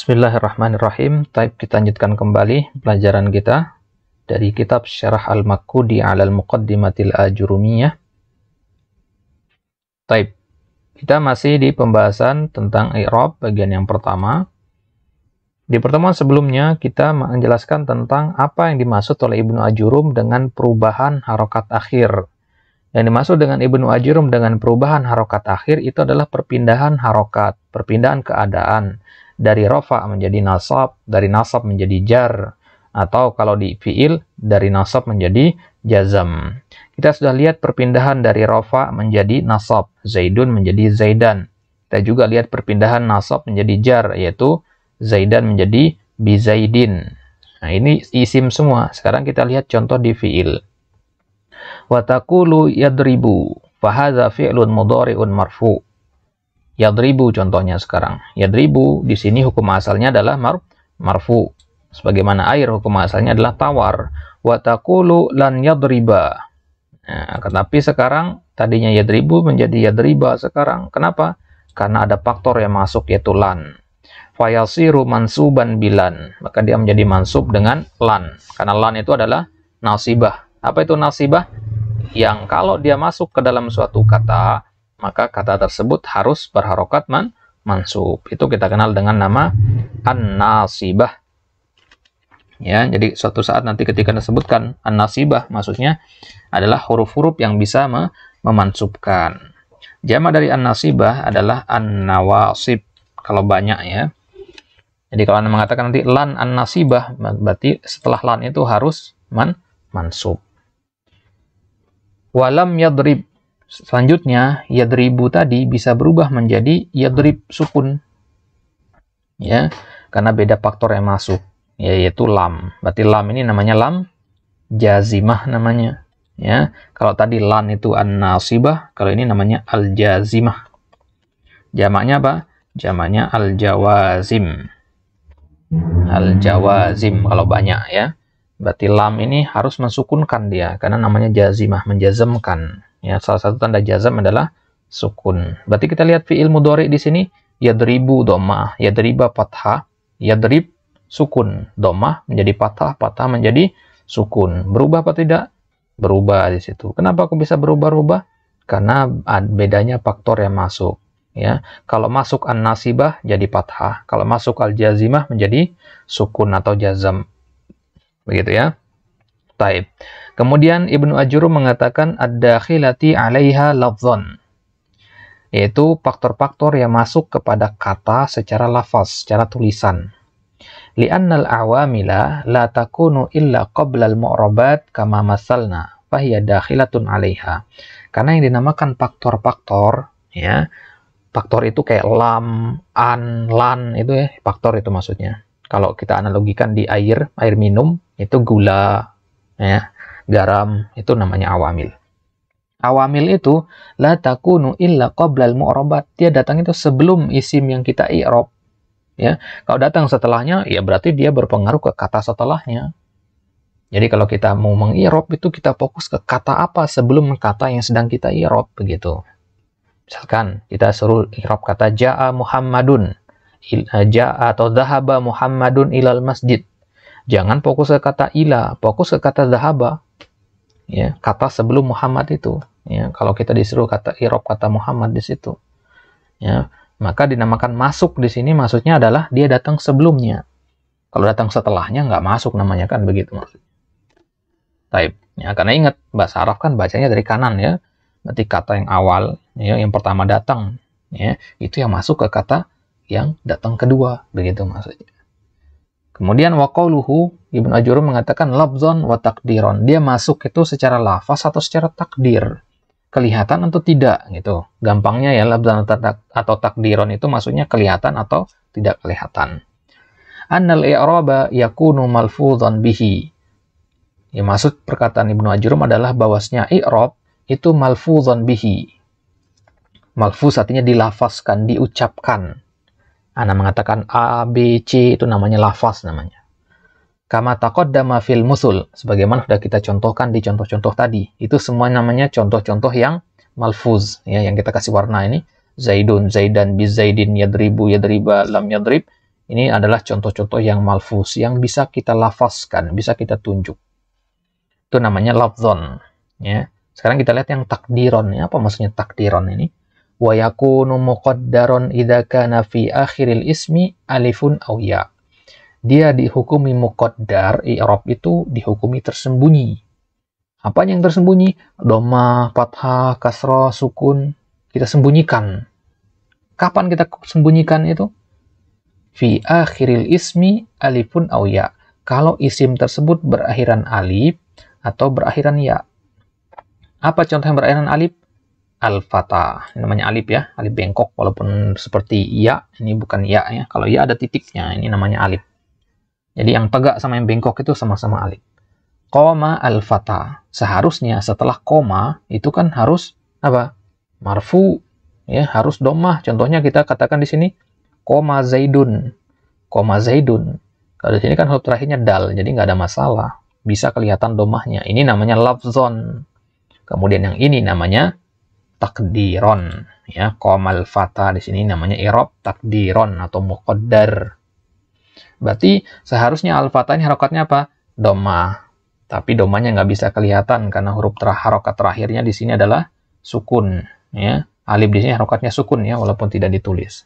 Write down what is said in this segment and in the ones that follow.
Bismillahirrahmanirrahim. Taib kita lanjutkan kembali pelajaran kita dari kitab Syarah Al-Makudi di Al-Muqaddimatil Ajurumiyah. Taib. Kita masih di pembahasan tentang i'rab bagian yang pertama. Di pertemuan sebelumnya kita menjelaskan tentang apa yang dimaksud oleh Ibnu Ajurum dengan perubahan harokat akhir. Yang dimaksud dengan Ibnu Ajurum dengan perubahan harokat akhir itu adalah perpindahan harokat, perpindahan keadaan dari rofa menjadi nasab, dari nasab menjadi jar, atau kalau di fiil dari nasab menjadi jazam. Kita sudah lihat perpindahan dari rofa menjadi nasab, zaidun menjadi zaidan. Kita juga lihat perpindahan nasab menjadi jar, yaitu zaidan menjadi bizaidin. Nah, ini isim semua. Sekarang kita lihat contoh di fiil. Watakulu yadribu, fahaza fi'lun mudariun marfu' Yadribu contohnya sekarang. Yadribu di sini hukum asalnya adalah mar marfu. Sebagaimana air hukum asalnya adalah tawar. Watakulu lan yadriba. Nah, tetapi sekarang tadinya yadribu menjadi yadriba sekarang. Kenapa? Karena ada faktor yang masuk yaitu lan. Fayasiru mansuban bilan. Maka dia menjadi mansub dengan lan. Karena lan itu adalah nasibah. Apa itu nasibah? Yang kalau dia masuk ke dalam suatu kata, maka kata tersebut harus berharokat man mansub. Itu kita kenal dengan nama an-nasibah. Ya, jadi suatu saat nanti ketika disebutkan an-nasibah maksudnya adalah huruf-huruf yang bisa me memansubkan. Jama dari an-nasibah adalah an-nawasib kalau banyak ya. Jadi kalau Anda mengatakan nanti lan an-nasibah berarti setelah lan itu harus man mansub. Walam yadrib Selanjutnya, yadribu tadi bisa berubah menjadi yadrib sukun. Ya, karena beda faktor yang masuk, yaitu lam. Berarti lam ini namanya lam jazimah namanya. Ya, kalau tadi lan itu an-nasibah, kalau ini namanya al-jazimah. Jamaknya apa? Jamaknya al-jawazim. Al-jawazim kalau banyak ya. Berarti lam ini harus mensukunkan dia karena namanya jazimah menjazamkan. Ya, salah satu tanda jazam adalah sukun. Berarti kita lihat fiil mudhari di sini yadribu dhammah, yadriba fathah, yadrib sukun, domah menjadi patah, patah menjadi sukun. Berubah apa tidak? Berubah di situ. Kenapa aku bisa berubah-ubah? Karena bedanya faktor yang masuk ya. Kalau masuk an-nasibah jadi fathah, kalau masuk al-jazimah menjadi sukun atau jazam begitu ya. Taib. Kemudian Ibnu Ajuru mengatakan ada khilati 'alaiha lafzon yaitu faktor-faktor yang masuk kepada kata secara lafaz, secara tulisan. anal awamila la takunu illa qabla al-mu'rabat kama masalna fahiya dakhilatun 'alaiha. Karena yang dinamakan faktor-faktor ya, faktor itu kayak lam, an, lan itu ya, faktor itu maksudnya kalau kita analogikan di air, air minum itu gula, ya, garam itu namanya awamil. Awamil itu la takunu illa qoblal mu'robat. Dia datang itu sebelum isim yang kita irob, Ya, kalau datang setelahnya ya berarti dia berpengaruh ke kata setelahnya. Jadi kalau kita mau mengirob itu kita fokus ke kata apa sebelum kata yang sedang kita irob begitu. Misalkan kita suruh irob kata ja'a Muhammadun ja atau dahaba Muhammadun ilal masjid. Jangan fokus ke kata ila, fokus ke kata dahaba. Ya, kata sebelum Muhammad itu. Ya, kalau kita disuruh kata irob kata Muhammad di situ. Ya, maka dinamakan masuk di sini maksudnya adalah dia datang sebelumnya. Kalau datang setelahnya nggak masuk namanya kan begitu maksudnya. Taib. Ya, karena ingat bahasa Arab kan bacanya dari kanan ya. Nanti kata yang awal ya yang pertama datang ya itu yang masuk ke kata yang datang kedua, begitu maksudnya. Kemudian waqauluhu Ibnu Ajuru mengatakan labzon wa takdiron. Dia masuk itu secara lafaz atau secara takdir. Kelihatan atau tidak gitu. Gampangnya ya labzon atau takdiron itu maksudnya kelihatan atau tidak kelihatan. Annal i'raba yakunu malfuzan bihi. Ya, maksud perkataan Ibnu Ajurum adalah bahwasnya i'rab itu malfuzan bihi. Malfuz artinya dilafazkan, diucapkan anda mengatakan A, B, C itu namanya lafaz namanya. Kama taqaddama fil musul, sebagaimana sudah kita contohkan di contoh-contoh tadi. Itu semua namanya contoh-contoh yang malfuz, ya, yang kita kasih warna ini. Zaidun, Zaidan, Bizaidin, Yadribu, Yadriba, Lam Yadrib. Ini adalah contoh-contoh yang malfuz, yang bisa kita lafazkan, bisa kita tunjuk. Itu namanya lafzon. Ya. Sekarang kita lihat yang takdiron. Ya. Apa maksudnya takdiron ini? wa yakunu muqaddaron idza kana fi akhiril ismi alifun aw ya. Dia dihukumi muqaddar, i'rab itu dihukumi tersembunyi. Apa yang tersembunyi? Doma, fathah, kasroh, sukun. Kita sembunyikan. Kapan kita sembunyikan itu? Fi akhiril ismi alifun aw ya. Kalau isim tersebut berakhiran alif atau berakhiran ya. Apa contoh yang berakhiran alif? al-fata. Ini namanya alif ya, alif bengkok. Walaupun seperti ya, ini bukan ya ya. Kalau ya ada titiknya, ini namanya alif. Jadi yang tegak sama yang bengkok itu sama-sama alif. Koma al-fata. Seharusnya setelah koma, itu kan harus apa? Marfu, ya harus domah. Contohnya kita katakan di sini, koma zaidun. Koma zaidun. Kalau di sini kan huruf terakhirnya dal, jadi nggak ada masalah. Bisa kelihatan domahnya. Ini namanya lafzon. Kemudian yang ini namanya takdiron ya komal fata di sini namanya irob takdiron atau muqaddar berarti seharusnya al fata ini harokatnya apa doma tapi domanya nggak bisa kelihatan karena huruf ter harokat terakhirnya di sini adalah sukun ya alif di sini harokatnya sukun ya walaupun tidak ditulis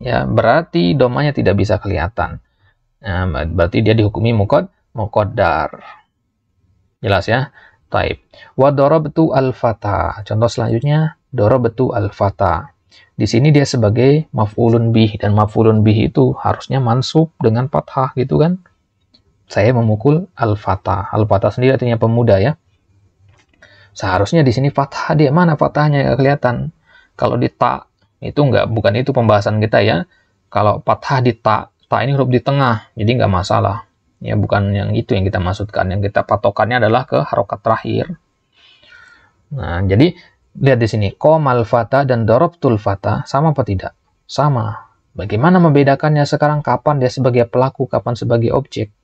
ya berarti domanya tidak bisa kelihatan nah, berarti dia dihukumi mukod mukodar jelas ya Taib. Wa darabtu al-fata. Contoh selanjutnya darabtu al-fata. Di sini dia sebagai maf'ulun bih dan maf'ulun bih itu harusnya mansub dengan fathah gitu kan. Saya memukul al-fata. Al-fata sendiri artinya pemuda ya. Seharusnya di sini fathah dia mana fathahnya nggak kelihatan. Kalau di ta itu nggak bukan itu pembahasan kita ya. Kalau fathah di ta, ta ini huruf di tengah, jadi nggak masalah ya bukan yang itu yang kita maksudkan yang kita patokannya adalah ke harokat terakhir nah jadi lihat di sini komal fata dan dorobtul fata sama apa tidak sama bagaimana membedakannya sekarang kapan dia sebagai pelaku kapan sebagai objek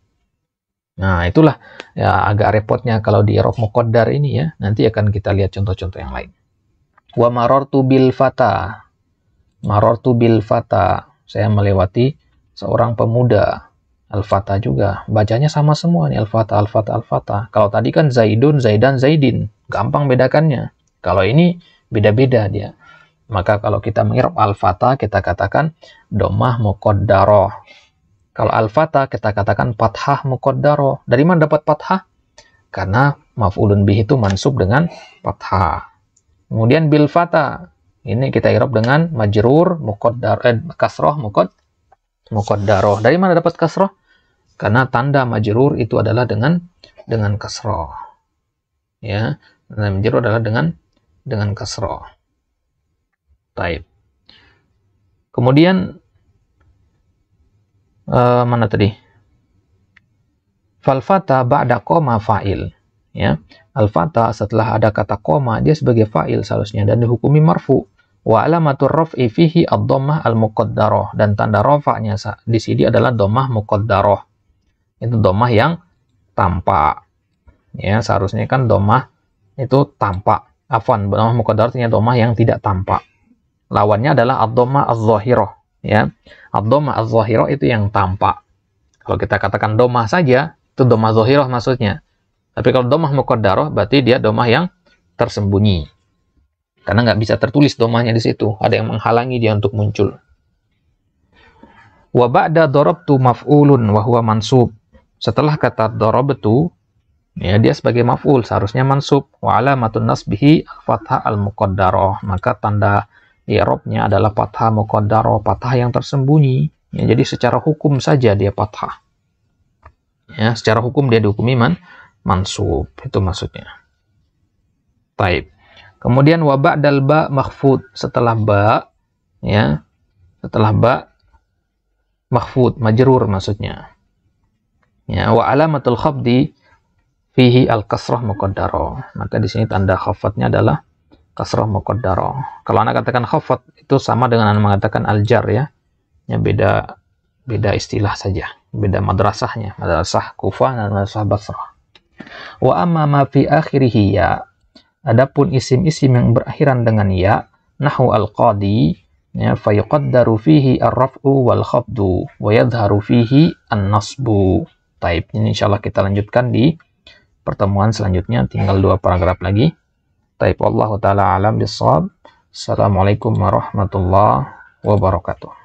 nah itulah ya agak repotnya kalau di Eropa Mukodar ini ya nanti akan kita lihat contoh-contoh yang lain wa marortu bil fata marortu bil fata saya melewati seorang pemuda al fata juga. Bacanya sama semua nih al fata al fata al fata Kalau tadi kan Zaidun, Zaidan, Zaidin. Gampang bedakannya. Kalau ini beda-beda dia. Maka kalau kita mengirup al fata kita katakan Domah Muqaddaroh. Kalau al fata kita katakan Fathah Muqaddaroh. Dari mana dapat Fathah? Karena maf'ulun bih itu mansub dengan Fathah. Kemudian Bil Fatah. Ini kita irup dengan Majrur, Muqaddar, eh, Kasroh, Muqaddar mukaddaroh. Dari mana dapat kasroh? Karena tanda majrur itu adalah dengan dengan kasroh. Ya, tanda majrur adalah dengan dengan kasroh. Taib. Kemudian uh, mana tadi? Falfata ba'da koma fa'il. Ya, alfata setelah ada kata koma dia sebagai fa'il seharusnya dan dihukumi marfu wa alamatur raf'i fihi ad-dhammah al-muqaddarah dan tanda rafa'nya di sini adalah dhammah muqaddarah. Itu dhammah yang tampak. Ya, seharusnya kan dhammah itu tampak. Afwan, dhammah muqaddarah artinya dhammah yang tidak tampak. Lawannya adalah ad-dhammah az-zahirah, ya. Ad-dhammah az-zahirah itu yang tampak. Kalau kita katakan dhammah saja, itu dhammah zahirah maksudnya. Tapi kalau dhammah muqaddarah berarti dia dhammah yang tersembunyi. Karena nggak bisa tertulis domahnya di situ. Ada yang menghalangi dia untuk muncul. Wa ba'da darabtu maf'ulun wa huwa mansub. Setelah kata darabtu, ya dia sebagai maf'ul seharusnya mansub wa alamatun nasbihi al-fathah al-muqaddarah. Maka tanda i'rabnya adalah fathah muqaddarah, fathah yang tersembunyi. Ya, jadi secara hukum saja dia fathah. Ya, secara hukum dia dihukumi man mansub. Itu maksudnya. Taib. Kemudian wabak dalba makhfud setelah ba ya setelah ba mahfud majrur maksudnya. Ya wa alamatul khabdi fihi al kasrah muqaddara. Maka di sini tanda khafatnya adalah kasrah muqaddara. Kalau anak katakan khafat itu sama dengan anak mengatakan al jar ya. Ya beda beda istilah saja, beda madrasahnya, madrasah Kufah dan madrasah Basrah. Wa amma ma fi akhirih ya Adapun isim-isim yang berakhiran dengan ya, nahu al-qadi, ya, fayuqaddaru fihi ar-raf'u wal khabdu, wa yadharu fihi an-nasbu. Taib. Ini insya Allah kita lanjutkan di pertemuan selanjutnya. Tinggal dua paragraf lagi. Taib. Allah Ta'ala alam bisawab. Assalamualaikum warahmatullahi wabarakatuh.